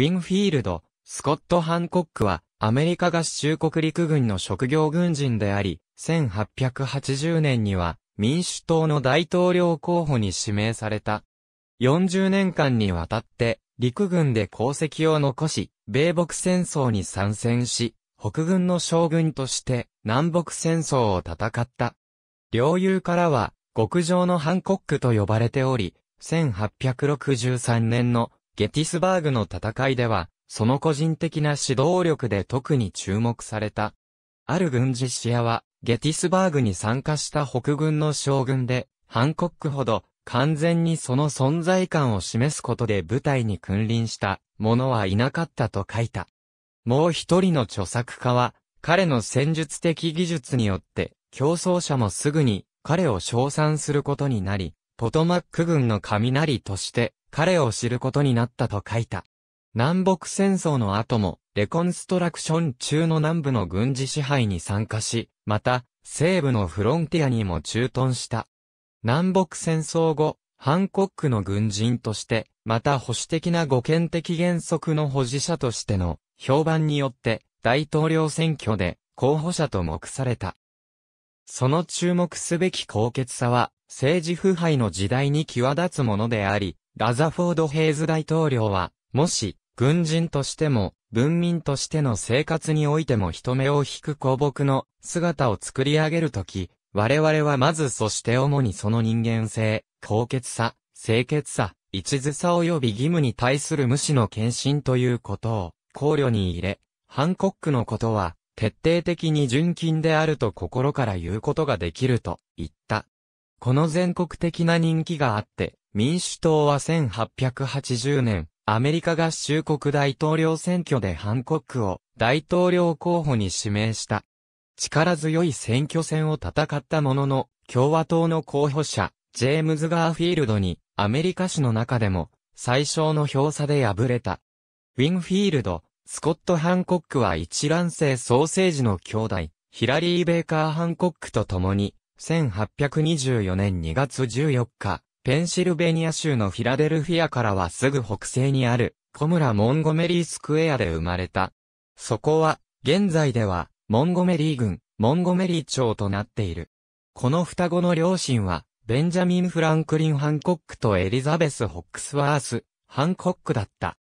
ウィンフィールド、スコット・ハンコックは、アメリカ合衆国陸軍の職業軍人であり、1880年には、民主党の大統領候補に指名された。40年間にわたって、陸軍で功績を残し、米北戦争に参戦し、北軍の将軍として南北戦争を戦った。領友からは極上のハンコックと呼ばれており、1863年のゲティスバーグの戦いでは、その個人的な指導力で特に注目された。ある軍事視野は、ゲティスバーグに参加した北軍の将軍で、ハンコックほど完全にその存在感を示すことで部隊に君臨した者はいなかったと書いた。もう一人の著作家は、彼の戦術的技術によって、競争者もすぐに彼を称賛することになり、ポトマック軍の雷として彼を知ることになったと書いた。南北戦争の後も、レコンストラクション中の南部の軍事支配に参加し、また、西部のフロンティアにも駐屯した。南北戦争後、ハンコックの軍人として、また保守的な護憲的原則の保持者としての評判によって大統領選挙で候補者と目された。その注目すべき高潔さは政治腐敗の時代に際立つものであり、ラザフォード・ヘイズ大統領は、もし、軍人としても、文民としての生活においても人目を引く公僕の姿を作り上げるとき、我々はまずそして主にその人間性、高潔さ、清潔さ、一途さ及び義務に対する無視の献身ということを考慮に入れ、ハンコックのことは、徹底的に純金であると心から言うことができると言った。この全国的な人気があって、民主党は1880年、アメリカ合衆国大統領選挙でハンコックを大統領候補に指名した。力強い選挙戦を戦ったものの、共和党の候補者、ジェームズ・ガーフィールドに、アメリカ史の中でも、最小の票差で敗れた。ウィンフィールド、スコット・ハンコックは一卵性ソーセージの兄弟、ヒラリー・ベーカー・ハンコックと共に、1824年2月14日、ペンシルベニア州のフィラデルフィアからはすぐ北西にある、コムラ・モンゴメリースクエアで生まれた。そこは、現在では、モンゴメリー郡、モンゴメリー町となっている。この双子の両親は、ベンジャミン・フランクリン・ハンコックとエリザベス・ホックスワース、ハンコックだった。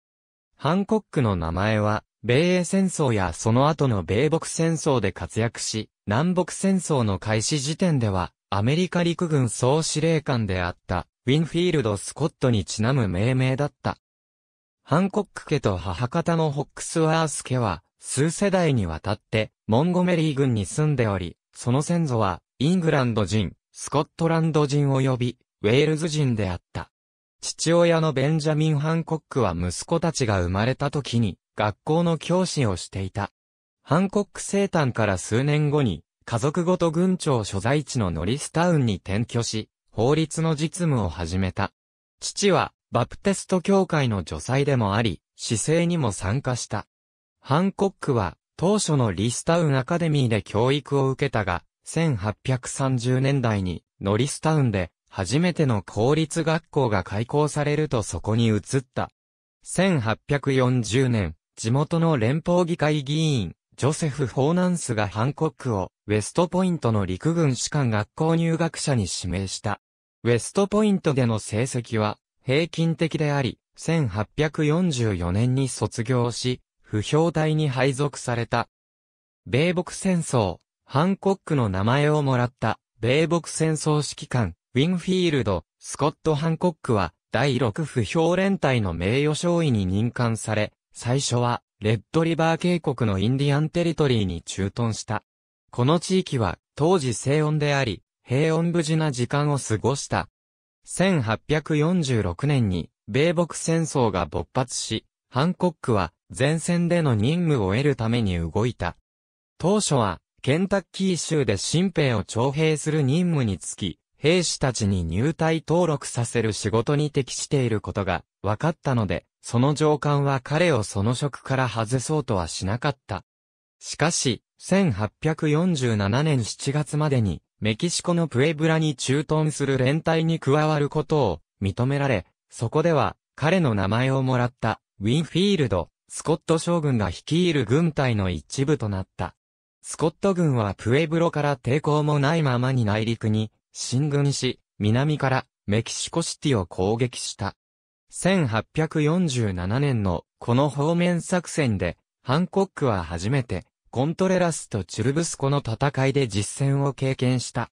ハンコックの名前は、米英戦争やその後の米北戦争で活躍し、南北戦争の開始時点では、アメリカ陸軍総司令官であった。ウィンフィールド・スコットにちなむ命名だった。ハンコック家と母方のホックスワース家は、数世代にわたって、モンゴメリー郡に住んでおり、その先祖は、イングランド人、スコットランド人及び、ウェールズ人であった。父親のベンジャミン・ハンコックは息子たちが生まれた時に、学校の教師をしていた。ハンコック生誕から数年後に、家族ごと軍庁所在地のノリスタウンに転居し、法律の実務を始めた。父は、バプテスト教会の助裁でもあり、姿勢にも参加した。ハンコックは、当初のリスタウンアカデミーで教育を受けたが、1830年代に、ノリスタウンで、初めての公立学校が開校されるとそこに移った。1840年、地元の連邦議会議員、ジョセフ・フォーナンスがハンコックを、ウェストポイントの陸軍士官学校入学者に指名した。ウェストポイントでの成績は平均的であり、1844年に卒業し、不評隊に配属された。米北戦争、ハンコックの名前をもらった、米北戦争指揮官、ウィンフィールド、スコット・ハンコックは、第6不評連隊の名誉少尉に任官され、最初は、レッドリバー渓谷のインディアンテリトリーに駐屯した。この地域は、当時静穏であり、平穏無事な時間を過ごした。1846年に、米北戦争が勃発し、ハンコックは前線での任務を得るために動いた。当初は、ケンタッキー州で新兵を徴兵する任務につき、兵士たちに入隊登録させる仕事に適していることが分かったので、その上官は彼をその職から外そうとはしなかった。しかし、1847年7月までに、メキシコのプエブラに駐屯する連隊に加わることを認められ、そこでは彼の名前をもらったウィンフィールド、スコット将軍が率いる軍隊の一部となった。スコット軍はプエブロから抵抗もないままに内陸に進軍し、南からメキシコシティを攻撃した。1847年のこの方面作戦で、ハンコックは初めてコントレラスとチュルブスコの戦いで実戦を経験した。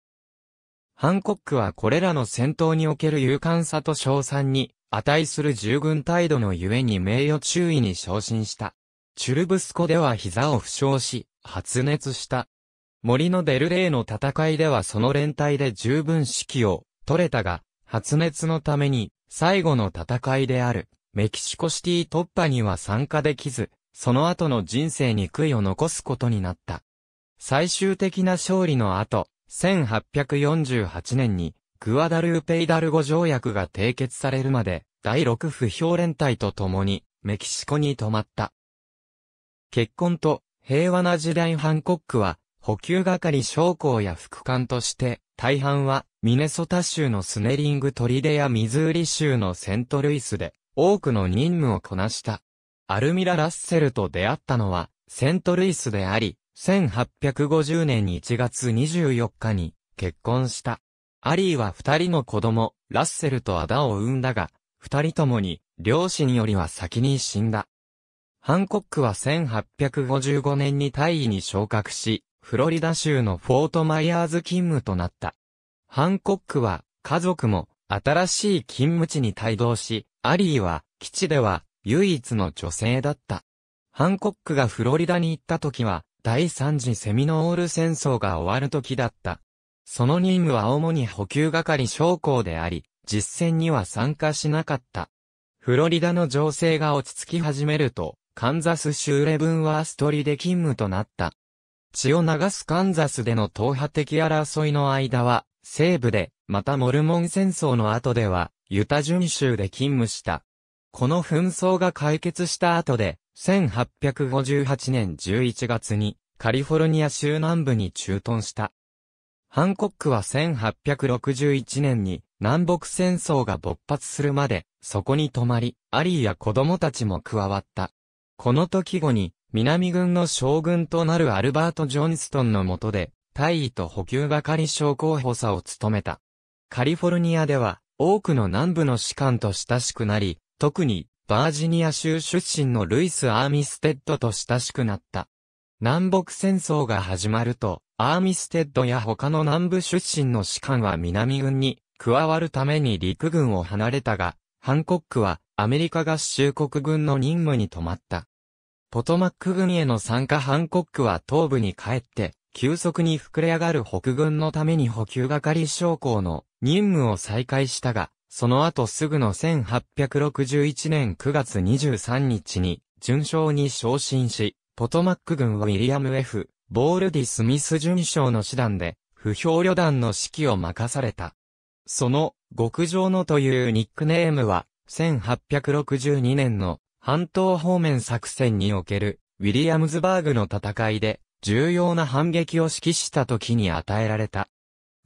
ハンコックはこれらの戦闘における勇敢さと賞賛に値する従軍態度のゆえに名誉注意に昇進した。チュルブスコでは膝を負傷し、発熱した。森のデルレーの戦いではその連帯で十分指揮を取れたが、発熱のために最後の戦いであるメキシコシティ突破には参加できず、その後の人生に悔いを残すことになった。最終的な勝利の後、1848年に、グアダルーペイダルゴ条約が締結されるまで、第6不評連隊と共に、メキシコに泊まった。結婚と、平和な時代ハンコックは、補給係将校や副官として、大半は、ミネソタ州のスネリングトリデやミズーリ州のセントルイスで、多くの任務をこなした。アルミラ・ラッセルと出会ったのは、セントルイスであり、1850年1月24日に結婚した。アリーは二人の子供、ラッセルとアダを産んだが、二人ともに、両親よりは先に死んだ。ハンコックは1855年に大尉に昇格し、フロリダ州のフォートマイヤーズ勤務となった。ハンコックは、家族も、新しい勤務地に帯同し、アリーは、基地では、唯一の女性だった。ハンコックがフロリダに行った時は、第三次セミノール戦争が終わる時だった。その任務は主に補給係将校であり、実戦には参加しなかった。フロリダの情勢が落ち着き始めると、カンザス州レブンワーストリで勤務となった。血を流すカンザスでの党派的争いの間は、西部で、またモルモン戦争の後では、ユタ準州で勤務した。この紛争が解決した後で、1858年11月にカリフォルニア州南部に駐屯した。ハンコックは1861年に南北戦争が勃発するまで、そこに泊まり、アリーや子供たちも加わった。この時後に、南軍の将軍となるアルバート・ジョンストンの下で、大尉と補給係将候補佐を務めた。カリフォルニアでは、多くの南部の士官と親しくなり、特に、バージニア州出身のルイス・アーミステッドと親しくなった。南北戦争が始まると、アーミステッドや他の南部出身の士官は南軍に加わるために陸軍を離れたが、ハンコックはアメリカ合衆国軍の任務に止まった。ポトマック軍への参加ハンコックは東部に帰って、急速に膨れ上がる北軍のために補給係将校の任務を再開したが、その後すぐの1861年9月23日に、順将に昇進し、ポトマック軍はウィリアム F. ボールディ・スミス順将の師団で、不評旅団の指揮を任された。その、極上のというニックネームは、1862年の半島方面作戦における、ウィリアムズバーグの戦いで、重要な反撃を指揮した時に与えられた。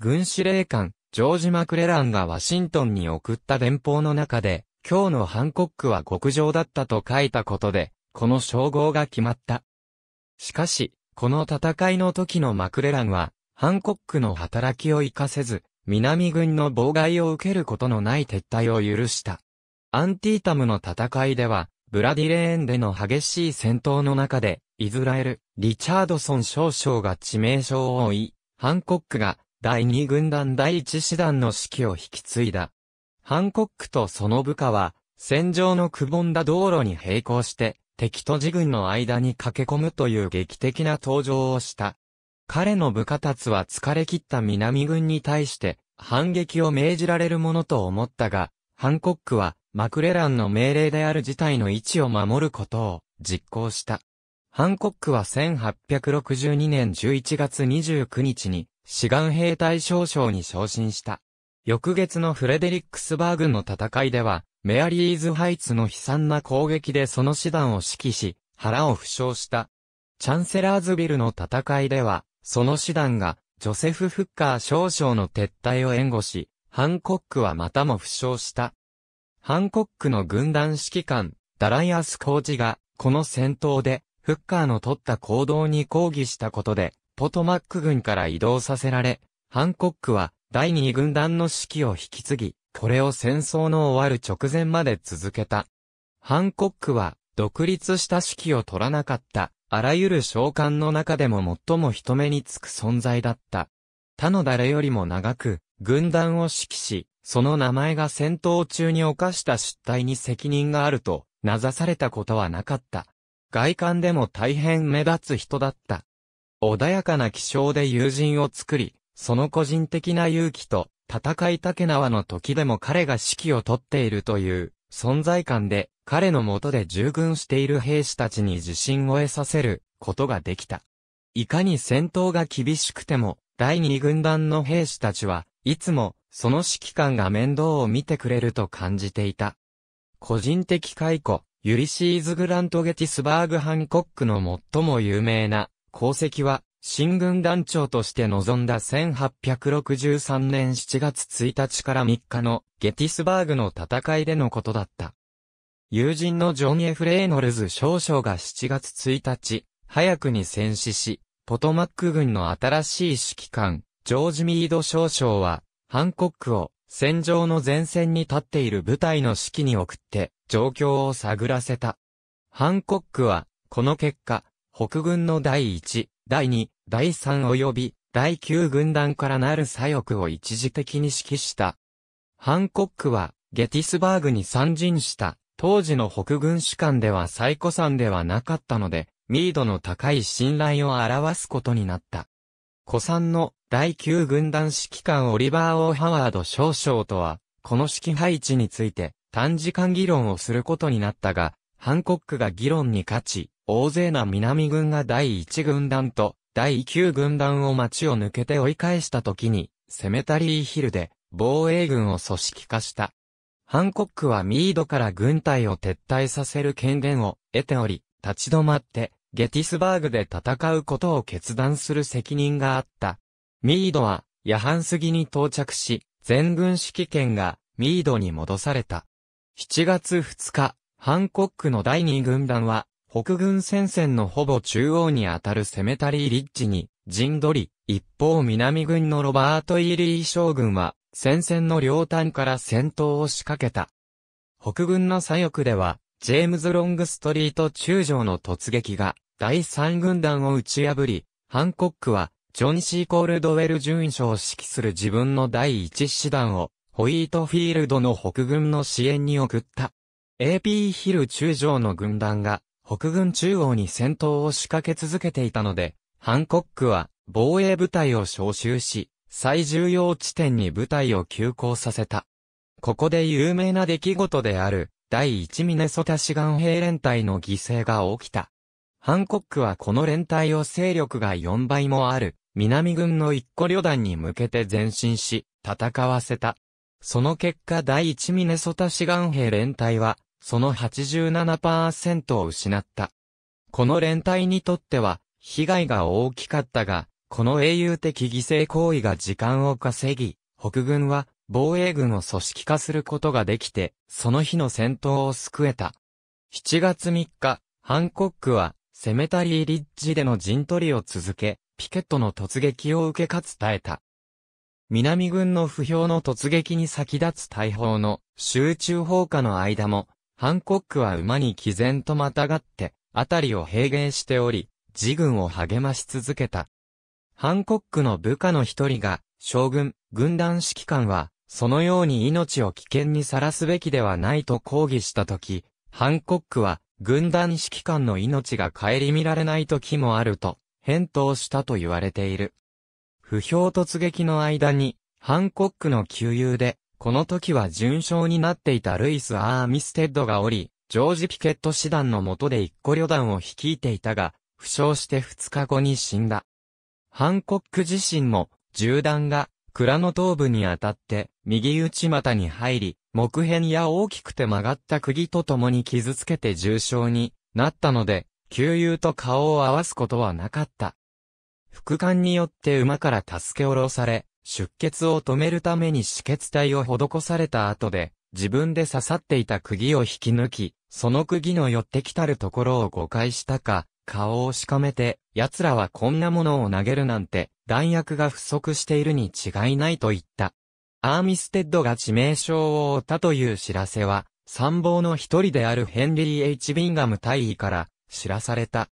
軍司令官、ジョージ・マクレランがワシントンに送った電報の中で、今日のハンコックは極上だったと書いたことで、この称号が決まった。しかし、この戦いの時のマクレランは、ハンコックの働きを活かせず、南軍の妨害を受けることのない撤退を許した。アンティータムの戦いでは、ブラディレーンでの激しい戦闘の中で、イズラエル、リチャードソン少将が致命傷を負い、ハンコックが第2軍団第1師団の指揮を引き継いだ。ハンコックとその部下は、戦場のくぼんだ道路に並行して、敵と自軍の間に駆け込むという劇的な登場をした。彼の部下たちは疲れ切った南軍に対して、反撃を命じられるものと思ったが、ハンコックは、マクレランの命令である事態の位置を守ることを実行した。ハンコックは1862年11月29日に志願兵隊少将に昇進した。翌月のフレデリックスバーグの戦いでは、メアリーズハイツの悲惨な攻撃でその師団を指揮し、腹を負傷した。チャンセラーズビルの戦いでは、その師団が、ジョセフ・フッカー少将の撤退を援護し、ハンコックはまたも負傷した。ハンコックの軍団指揮官、ダライアス・コーチが、この戦闘で、フッカーの取った行動に抗議したことで、ポトマック軍から移動させられ、ハンコックは第二軍団の指揮を引き継ぎ、これを戦争の終わる直前まで続けた。ハンコックは独立した指揮を取らなかった、あらゆる召喚の中でも最も人目につく存在だった。他の誰よりも長く、軍団を指揮し、その名前が戦闘中に犯した失態に責任があると、名指されたことはなかった。外観でも大変目立つ人だった。穏やかな気象で友人を作り、その個人的な勇気と、戦い竹縄の時でも彼が指揮を取っているという、存在感で、彼の下で従軍している兵士たちに自信を得させる、ことができた。いかに戦闘が厳しくても、第二軍団の兵士たちは、いつも、その指揮官が面倒を見てくれると感じていた。個人的解雇、ユリシーズ・グラント・ゲティスバーグ・ハンコックの最も有名な功績は、新軍団長として臨んだ1863年7月1日から3日のゲティスバーグの戦いでのことだった。友人のジョン・エフ・レーノルズ少将が7月1日、早くに戦死し、ポトマック軍の新しい指揮官、ジョージ・ミード少将は、ハンコックを戦場の前線に立っている部隊の指揮に送って、状況を探らせた。ハンコックは、この結果、北軍の第1、第2、第3及び第9軍団からなる左翼を一時的に指揮した。ハンコックは、ゲティスバーグに参陣した、当時の北軍士官では最古参ではなかったので、ミードの高い信頼を表すことになった。古参の第9軍団指揮官オリバー・オー・ハワード少将とは、この指揮配置について短時間議論をすることになったが、ハンコックが議論に勝ち、大勢な南軍が第1軍団と第9軍団を町を抜けて追い返した時に、セメタリーヒルで防衛軍を組織化した。ハンコックはミードから軍隊を撤退させる権限を得ており、立ち止まって、ゲティスバーグで戦うことを決断する責任があった。ミードは、夜半過ぎに到着し、全軍指揮権がミードに戻された。7月2日、ハンコックの第2軍団は、北軍戦線のほぼ中央にあたるセメタリーリッジに陣取り、一方南軍のロバート・イーリー将軍は戦線の両端から戦闘を仕掛けた。北軍の左翼では、ジェームズ・ロングストリート中将の突撃が第三軍団を打ち破り、ハンコックはジョン・シー・コールドウェル位将を指揮する自分の第一師団をホイートフィールドの北軍の支援に送った。AP ヒル中将の軍団が北軍中央に戦闘を仕掛け続けていたので、ハンコックは防衛部隊を招集し、最重要地点に部隊を急行させた。ここで有名な出来事である、第1ミネソタ志願兵連隊の犠牲が起きた。ハンコックはこの連隊を勢力が4倍もある、南軍の一個旅団に向けて前進し、戦わせた。その結果第1ミネソタ志願兵連隊は、その87%を失った。この連帯にとっては、被害が大きかったが、この英雄的犠牲行為が時間を稼ぎ、北軍は防衛軍を組織化することができて、その日の戦闘を救えた。7月3日、ハンコックは、セメタリーリッジでの陣取りを続け、ピケットの突撃を受けかつ耐えた。南軍の不評の突撃に先立つ大砲の集中砲火の間も、ハンコックは馬に毅然とまたがって、あたりを平原しており、自軍を励まし続けた。ハンコックの部下の一人が、将軍、軍団指揮官は、そのように命を危険にさらすべきではないと抗議したとき、ハンコックは、軍団指揮官の命が顧みられない時もあると、返答したと言われている。不評突撃の間に、ハンコックの旧友で、この時は重将になっていたルイス・アーミステッドがおり、ジョージ・ピケット師団の下で一個旅団を率いていたが、負傷して2日後に死んだ。ハンコック自身も、銃弾が、蔵の頭部に当たって、右内股に入り、木片や大きくて曲がった釘と共に傷つけて重傷になったので、旧友と顔を合わすことはなかった。副官によって馬から助け下ろされ、出血を止めるために止血体を施された後で、自分で刺さっていた釘を引き抜き、その釘の寄ってきたるところを誤解したか、顔をしかめて、奴らはこんなものを投げるなんて、弾薬が不足しているに違いないと言った。アーミステッドが致命傷を負ったという知らせは、参謀の一人であるヘンリー・ H・ ビンガム大尉から知らされた。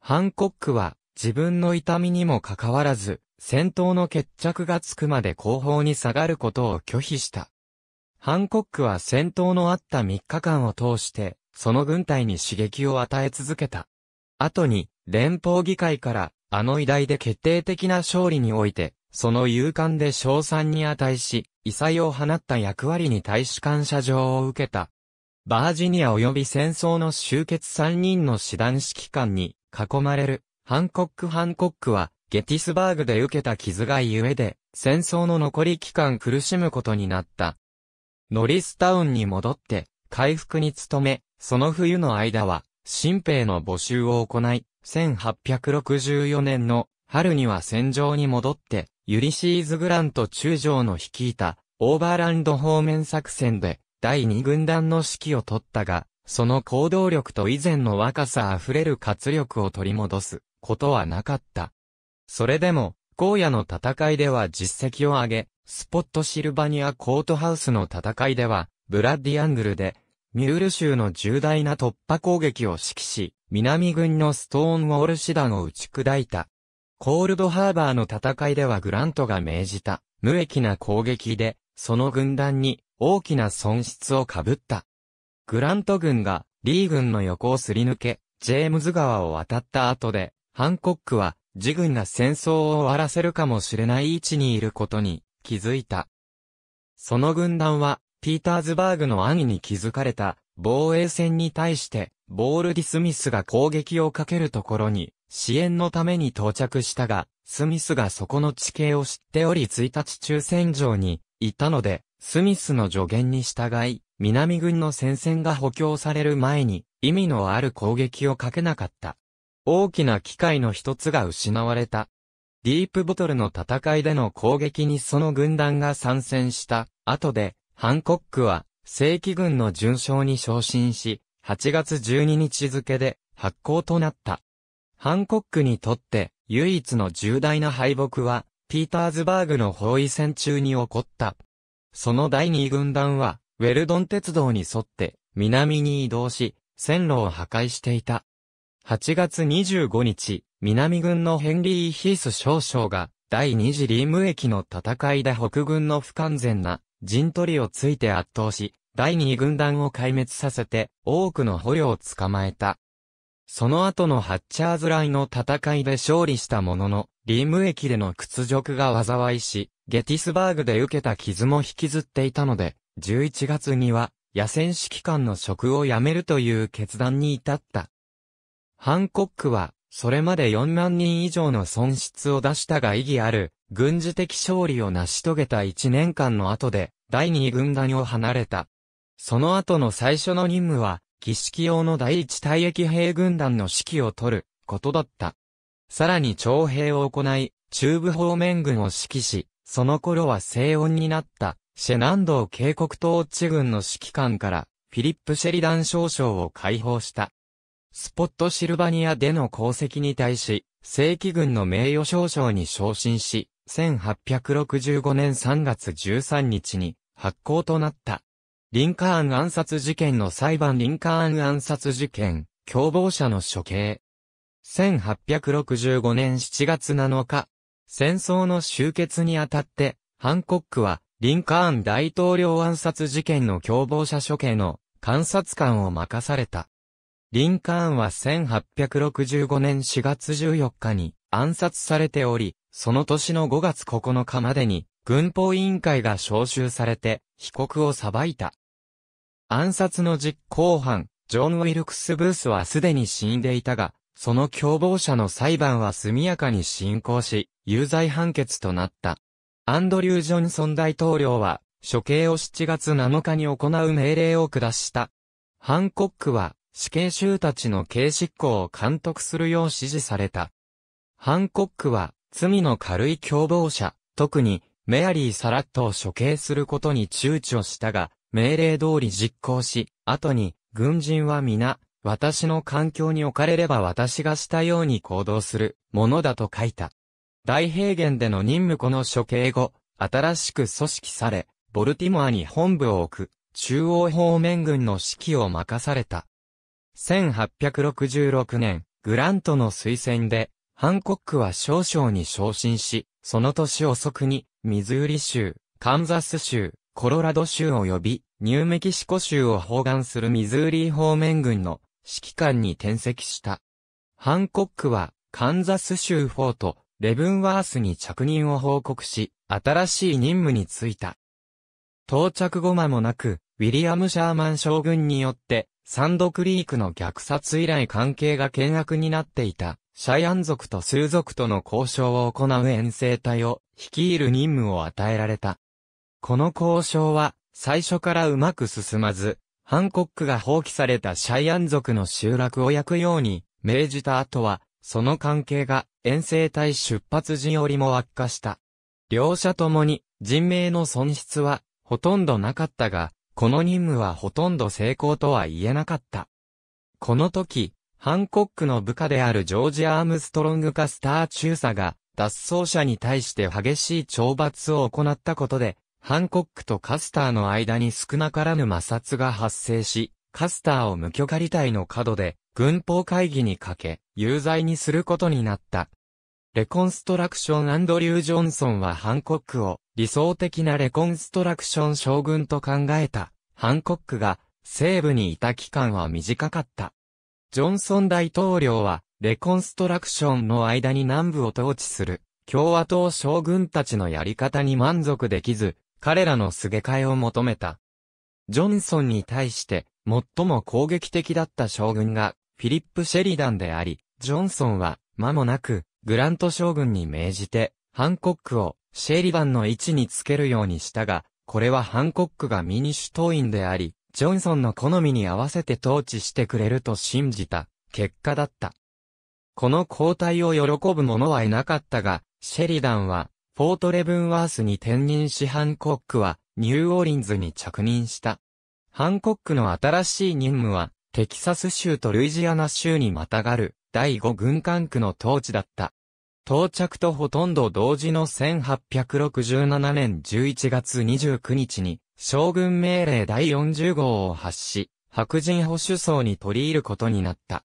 ハンコックは自分の痛みにもかかわらず、戦闘の決着がつくまで後方に下がることを拒否した。ハンコックは戦闘のあった3日間を通して、その軍隊に刺激を与え続けた。後に、連邦議会から、あの偉大で決定的な勝利において、その勇敢で賞賛に値し、異彩を放った役割に大使感謝状を受けた。バージニア及び戦争の終結3人の師団指揮官に囲まれる、ハンコック・ハンコックは、ゲティスバーグで受けた傷がゆえで、戦争の残り期間苦しむことになった。ノリスタウンに戻って、回復に努め、その冬の間は、新兵の募集を行い、1864年の春には戦場に戻って、ユリシーズ・グラント中将の率いた、オーバーランド方面作戦で、第2軍団の指揮を取ったが、その行動力と以前の若さあふれる活力を取り戻すことはなかった。それでも、荒野の戦いでは実績を上げ、スポットシルバニアコートハウスの戦いでは、ブラッディアングルで、ミュール州の重大な突破攻撃を指揮し、南軍のストーンウォール師団を打ち砕いた。コールドハーバーの戦いではグラントが命じた、無益な攻撃で、その軍団に大きな損失を被った。グラント軍がリー軍の横をすり抜け、ジェームズ川を渡った後で、ハンコックは自軍が戦争を終わらせるかもしれない位置にいることに気づいた。その軍団は、ピーターズバーグの兄に気づかれた防衛戦に対して、ボール・ディ・スミスが攻撃をかけるところに、支援のために到着したが、スミスがそこの地形を知っており1日中戦場にいたので、スミスの助言に従い、南軍の戦線が補強される前に、意味のある攻撃をかけなかった。大きな機械の一つが失われた。ディープボトルの戦いでの攻撃にその軍団が参戦した後で、ハンコックは正規軍の順将に昇進し、8月12日付で発行となった。ハンコックにとって唯一の重大な敗北は、ピーターズバーグの包囲戦中に起こった。その第二軍団は、ウェルドン鉄道に沿って南に移動し、線路を破壊していた。8月25日、南軍のヘンリー・ヒース少将が、第二次リーム駅の戦いで北軍の不完全な陣取りをついて圧倒し、第二軍団を壊滅させて、多くの捕虜を捕まえた。その後のハッチャーズライの戦いで勝利したものの、リーム駅での屈辱が災いし、ゲティスバーグで受けた傷も引きずっていたので、11月には、野戦指揮官の職を辞めるという決断に至った。ハンコックは、それまで4万人以上の損失を出したが意義ある、軍事的勝利を成し遂げた1年間の後で、第2軍団を離れた。その後の最初の任務は、儀式用の第1退役兵軍団の指揮を取る、ことだった。さらに徴兵を行い、中部方面軍を指揮し、その頃は静音になった、シェナンドー渓谷統治軍の指揮官から、フィリップ・シェリダン少将を解放した。スポットシルバニアでの功績に対し、正規軍の名誉少将に昇進し、1865年3月13日に発行となった。リンカーン暗殺事件の裁判リンカーン暗殺事件、共謀者の処刑。1865年7月7日、戦争の終結にあたって、ハンコックは、リンカーン大統領暗殺事件の共謀者処刑の監察官を任された。リンカーンは1865年4月14日に暗殺されており、その年の5月9日までに軍法委員会が招集されて被告を裁いた。暗殺の実行犯、ジョン・ウィルクス・ブースはすでに死んでいたが、その共謀者の裁判は速やかに進行し、有罪判決となった。アンドリュー・ジョンソン大統領は、処刑を7月7日に行う命令を下した。ハンコックは、死刑囚たちの刑執行を監督するよう指示された。ハンコックは、罪の軽い共謀者、特に、メアリー・サラットを処刑することに躊躇したが、命令通り実行し、後に、軍人は皆、私の環境に置かれれば私がしたように行動するものだと書いた。大平原での任務この処刑後、新しく組織され、ボルティモアに本部を置く、中央方面軍の指揮を任された。1866年、グラントの推薦で、ハンコックは少々に昇進し、その年遅くに、ミズーリ州、カンザス州、コロラド州及び、ニューメキシコ州を包含するミズーリ方面軍の指揮官に転籍した。ハンコックは、カンザス州フォート、レブンワースに着任を報告し、新しい任務に就いた。到着後間もなく、ウィリアム・シャーマン将軍によって、サンドクリークの虐殺以来関係が険悪になっていた、シャイアン族とスー族との交渉を行う遠征隊を率いる任務を与えられた。この交渉は、最初からうまく進まず、ハンコックが放棄されたシャイアン族の集落を焼くように命じた後は、その関係が遠征隊出発時よりも悪化した。両者ともに人命の損失はほとんどなかったが、この任務はほとんど成功とは言えなかった。この時、ハンコックの部下であるジョージ・アームストロングかスター中佐が、脱走者に対して激しい懲罰を行ったことで、ハンコックとカスターの間に少なからぬ摩擦が発生し、カスターを無許可理体の角で、軍法会議にかけ、有罪にすることになった。レコンストラクションリュー・ジョンソンはハンコックを、理想的なレコンストラクション将軍と考えた、ハンコックが、西部にいた期間は短かった。ジョンソン大統領は、レコンストラクションの間に南部を統治する、共和党将軍たちのやり方に満足できず、彼らのすげ替えを求めた。ジョンソンに対して、最も攻撃的だった将軍が、フィリップ・シェリダンであり、ジョンソンは、間もなく、グラント将軍に命じて、ハンコックを、シェリバンの位置につけるようにしたが、これはハンコックが民主党員であり、ジョンソンの好みに合わせて統治してくれると信じた結果だった。この交代を喜ぶ者はいなかったが、シェリダンは、フォートレブンワースに転任しハンコックは、ニューオーリンズに着任した。ハンコックの新しい任務は、テキサス州とルイジアナ州にまたがる、第5軍管区の統治だった。到着とほとんど同時の1867年11月29日に、将軍命令第40号を発し、白人保守層に取り入ることになった。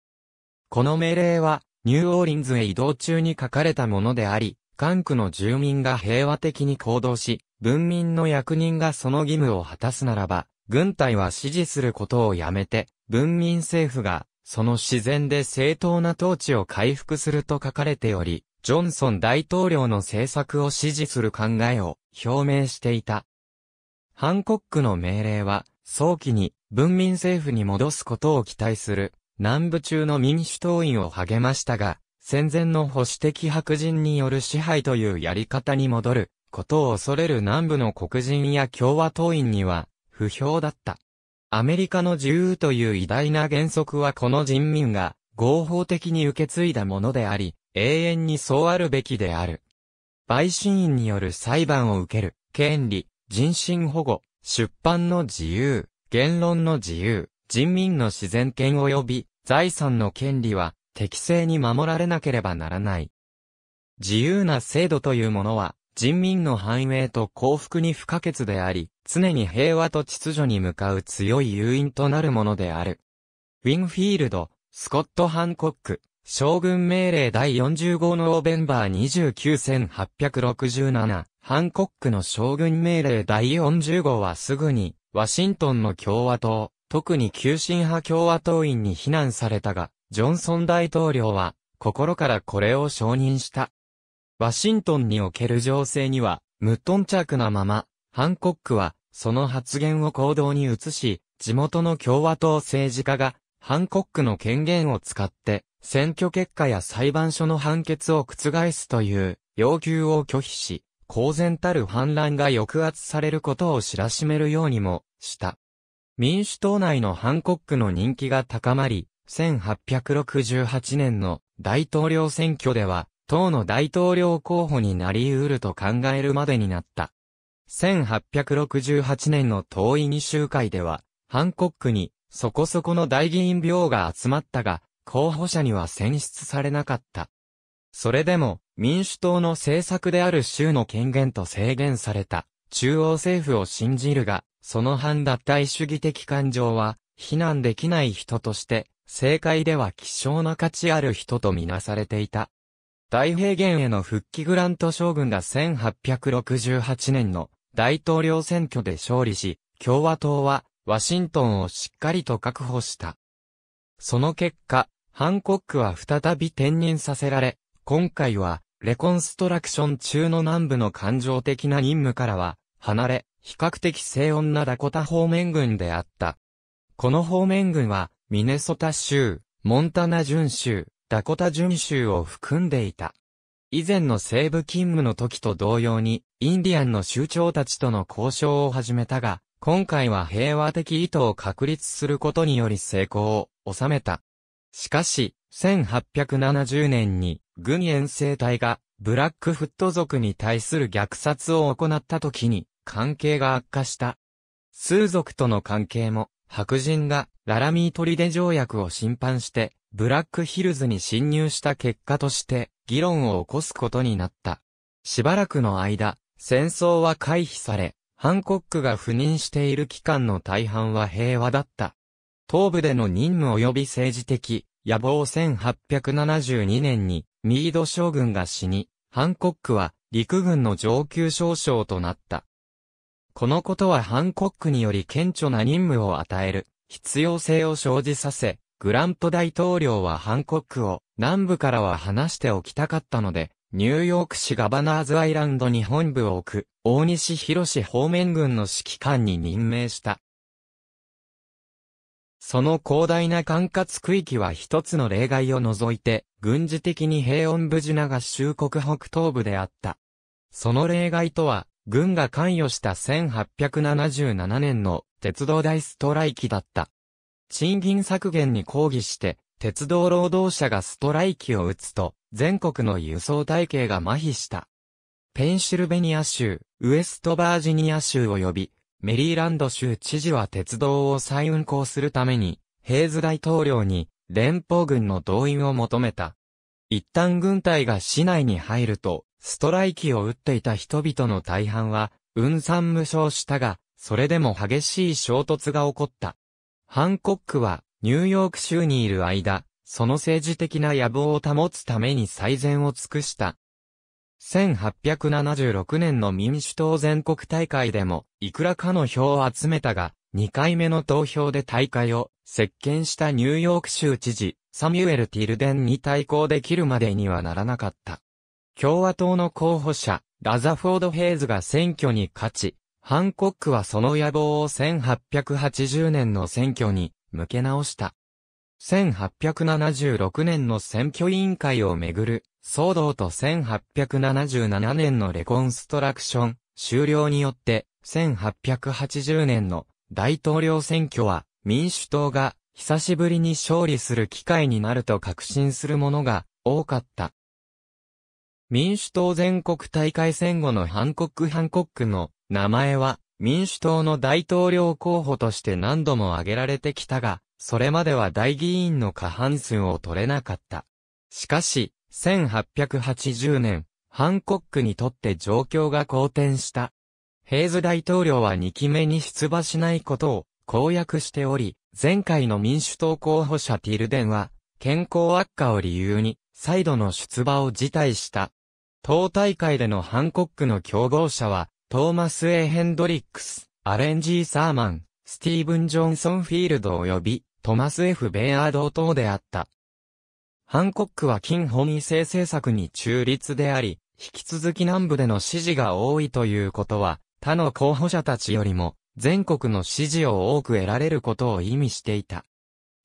この命令は、ニューオーリンズへ移動中に書かれたものであり、関区の住民が平和的に行動し、文民の役人がその義務を果たすならば、軍隊は支持することをやめて、文民政府が、その自然で正当な統治を回復すると書かれており、ジョンソン大統領の政策を支持する考えを表明していた。ハンコックの命令は、早期に文民政府に戻すことを期待する南部中の民主党員を励ましたが、戦前の保守的白人による支配というやり方に戻ることを恐れる南部の黒人や共和党員には不評だった。アメリカの自由という偉大な原則はこの人民が合法的に受け継いだものであり、永遠にそうあるべきである。陪審員による裁判を受ける、権利、人身保護、出版の自由、言論の自由、人民の自然権及び財産の権利は適正に守られなければならない。自由な制度というものは人民の繁栄と幸福に不可欠であり、常に平和と秩序に向かう強い誘引となるものである。ウィンフィールド、スコット・ハンコック。将軍命令第40号ノーベンバー29867、ハンコックの将軍命令第40号はすぐに、ワシントンの共和党、特に急進派共和党員に非難されたが、ジョンソン大統領は、心からこれを承認した。ワシントンにおける情勢には、無頓着なまま、ハンコックは、その発言を行動に移し、地元の共和党政治家が、ハンコックの権限を使って、選挙結果や裁判所の判決を覆すという要求を拒否し、公然たる反乱が抑圧されることを知らしめるようにもした。民主党内のハンコックの人気が高まり、1868年の大統領選挙では、党の大統領候補になり得ると考えるまでになった。1868年の党員二集会では、ハンコックにそこそこの大議員病が集まったが、候補者には選出されなかった。それでも、民主党の政策である州の権限と制限された、中央政府を信じるが、その反脱退主義的感情は、非難できない人として、政界では希少な価値ある人とみなされていた。大平原への復帰グラント将軍が1868年の大統領選挙で勝利し、共和党はワシントンをしっかりと確保した。その結果、ハンコックは再び転任させられ、今回は、レコンストラクション中の南部の感情的な任務からは、離れ、比較的静穏なダコタ方面軍であった。この方面軍は、ミネソタ州、モンタナ準州、ダコタ準州を含んでいた。以前の西部勤務の時と同様に、インディアンの州長たちとの交渉を始めたが、今回は平和的意図を確立することにより成功を収めた。しかし、1870年に軍遠征隊がブラックフット族に対する虐殺を行った時に関係が悪化した。スー族との関係も白人がララミートリデ条約を侵犯してブラックヒルズに侵入した結果として議論を起こすことになった。しばらくの間、戦争は回避され、ハンコックが赴任している期間の大半は平和だった。東部での任務及び政治的野望1872年にミード将軍が死に、ハンコックは陸軍の上級少将となった。このことはハンコックにより顕著な任務を与える必要性を生じさせ、グラント大統領はハンコックを南部からは離しておきたかったので、ニューヨーク市ガバナーズアイランドに本部を置く、大西博士方面軍の指揮官に任命した。その広大な管轄区域は一つの例外を除いて、軍事的に平穏無事な合衆国北東部であった。その例外とは、軍が関与した1877年の鉄道大ストライキだった。賃金削減に抗議して、鉄道労働者がストライキを打つと、全国の輸送体系が麻痺した。ペンシルベニア州、ウエストバージニア州及び、メリーランド州知事は鉄道を再運行するために、ヘイズ大統領に連邦軍の動員を求めた。一旦軍隊が市内に入ると、ストライキを打っていた人々の大半は、運算無償したが、それでも激しい衝突が起こった。ハンコックは、ニューヨーク州にいる間、その政治的な野望を保つために最善を尽くした。1876年の民主党全国大会でも、いくらかの票を集めたが、2回目の投票で大会を席巻したニューヨーク州知事、サミュエル・ティルデンに対抗できるまでにはならなかった。共和党の候補者、ラザフォード・ヘイズが選挙に勝ち、ハンコックはその野望を1880年の選挙に向け直した。1876年の選挙委員会をめぐる騒動と1877年のレコンストラクション終了によって、1880年の大統領選挙は民主党が久しぶりに勝利する機会になると確信する者が多かった。民主党全国大会戦後のハンコック・ハンコックの名前は民主党の大統領候補として何度も挙げられてきたが、それまでは大議員の過半数を取れなかった。しかし、1880年、ハンコックにとって状況が好転した。ヘイズ大統領は2期目に出馬しないことを公約しており、前回の民主党候補者ティルデンは、健康悪化を理由に、再度の出馬を辞退した。党大会でのハンコックの競合者は、トーマス・エヘンドリックス、アレンジー・サーマン、スティーブン・ジョンソン・フィールド及び、トマス・ F・ ベイアード等であった。ハンコックは金本位制政策に中立であり、引き続き南部での支持が多いということは、他の候補者たちよりも、全国の支持を多く得られることを意味していた。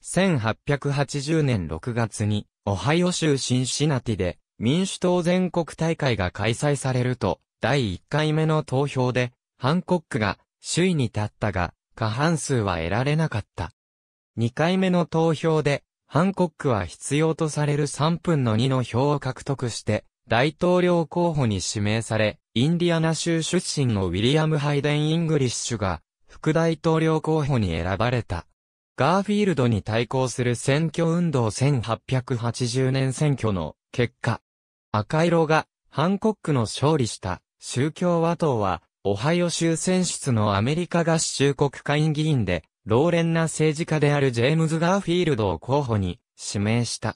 1880年6月に、オハイオ州シンシナティで、民主党全国大会が開催されると、第1回目の投票で、ハンコックが首位に立ったが、過半数は得られなかった。2回目の投票で、ハンコックは必要とされる3分の2の票を獲得して、大統領候補に指名され、インディアナ州出身のウィリアム・ハイデン・イングリッシュが、副大統領候補に選ばれた。ガーフィールドに対抗する選挙運動1880年選挙の結果、赤色がハンコックの勝利した宗教和党は、オハイオ州選出のアメリカ合衆国会議員で、老練な政治家であるジェームズ・ガーフィールドを候補に指名した。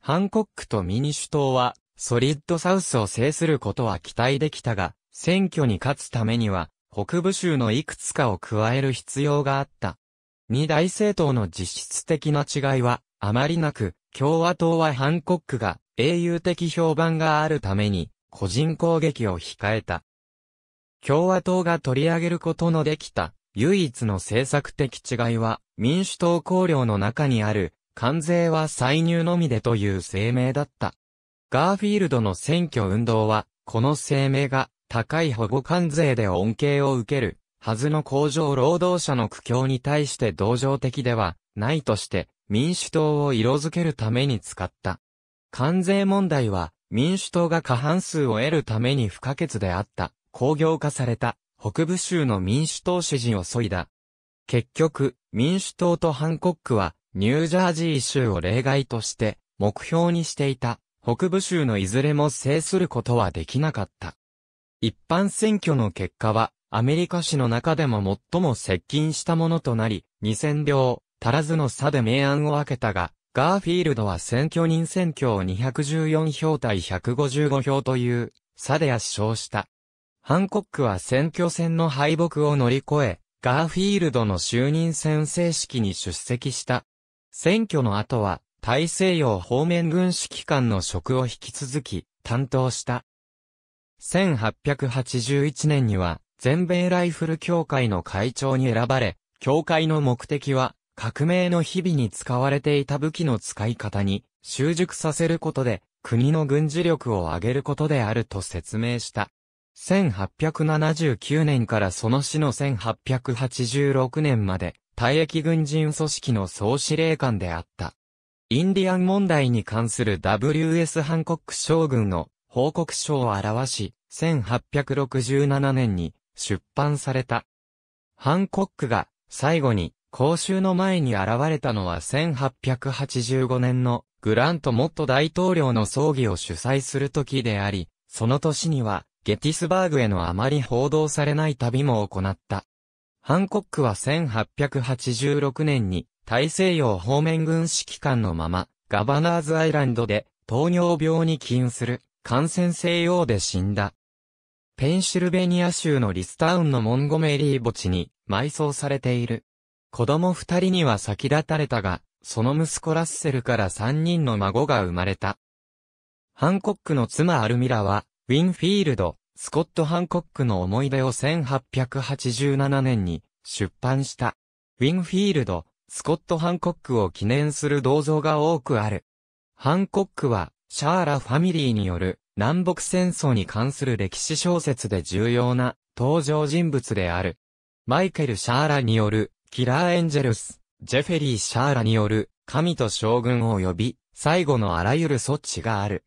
ハンコックと民主党は、ソリッドサウスを制することは期待できたが、選挙に勝つためには、北部州のいくつかを加える必要があった。二大政党の実質的な違いは、あまりなく、共和党はハンコックが英雄的評判があるために、個人攻撃を控えた。共和党が取り上げることのできた唯一の政策的違いは、民主党綱領の中にある、関税は歳入のみでという声明だった。ガーフィールドの選挙運動は、この声明が、高い保護関税で恩恵を受ける、はずの工場労働者の苦境に対して同情的ではないとして民主党を色づけるために使った。関税問題は民主党が過半数を得るために不可欠であった。工業化された北部州の民主党支持を削いだ。結局、民主党とハンコックは、ニュージャージー州を例外として、目標にしていた、北部州のいずれも制することはできなかった。一般選挙の結果は、アメリカ史の中でも最も接近したものとなり、2000票、足らずの差で明暗を分けたが、ガーフィールドは選挙人選挙を214票対155票という差で圧勝した。ハンコックは選挙戦の敗北を乗り越え、ガーフィールドの就任宣誓式に出席した。選挙の後は、大西洋方面軍指揮官の職を引き続き、担当した。1881年には、全米ライフル協会の会長に選ばれ、協会の目的は、革命の日々に使われていた武器の使い方に、習熟させることで、国の軍事力を上げることであると説明した。1879年からその死の1886年まで、退役軍人組織の総司令官であった。インディアン問題に関する W.S. ハンコック将軍の報告書を表し、1867年に出版された。ハンコックが最後に公衆の前に現れたのは1885年のグラント元大統領の葬儀を主催する時であり、その年にはゲティスバーグへのあまり報道されない旅も行った。ハンコックは1886年に大西洋方面軍指揮官のまま、ガバナーズアイランドで糖尿病に起因する感染性用で死んだ。ペンシルベニア州のリスタウンのモンゴメリー墓地に埋葬されている。子供二人には先立たれたが、その息子ラッセルから三人の孫が生まれた。ハンコックの妻アルミラは、ウィンフィールド、スコット・ハンコックの思い出を1887年に出版した。ウィンフィールド、スコット・ハンコックを記念する銅像が多くある。ハンコックは、シャーラファミリーによる南北戦争に関する歴史小説で重要な登場人物である。マイケル・シャーラによるキラー・エンジェルス、ジェフェリー・シャーラによる神と将軍を呼び、最後のあらゆる措置がある。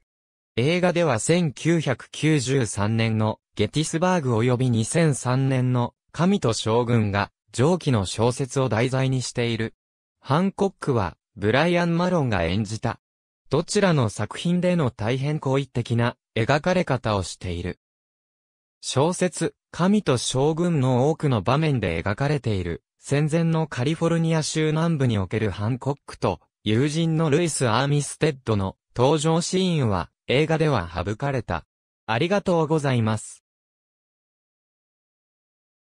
映画では1993年のゲティスバーグ及び2003年の神と将軍が上記の小説を題材にしている。ハンコックはブライアン・マロンが演じた。どちらの作品での大変好意的な描かれ方をしている。小説、神と将軍の多くの場面で描かれている、戦前のカリフォルニア州南部におけるハンコックと、友人のルイス・アーミステッドの登場シーンは、映画では省かれた。ありがとうございます。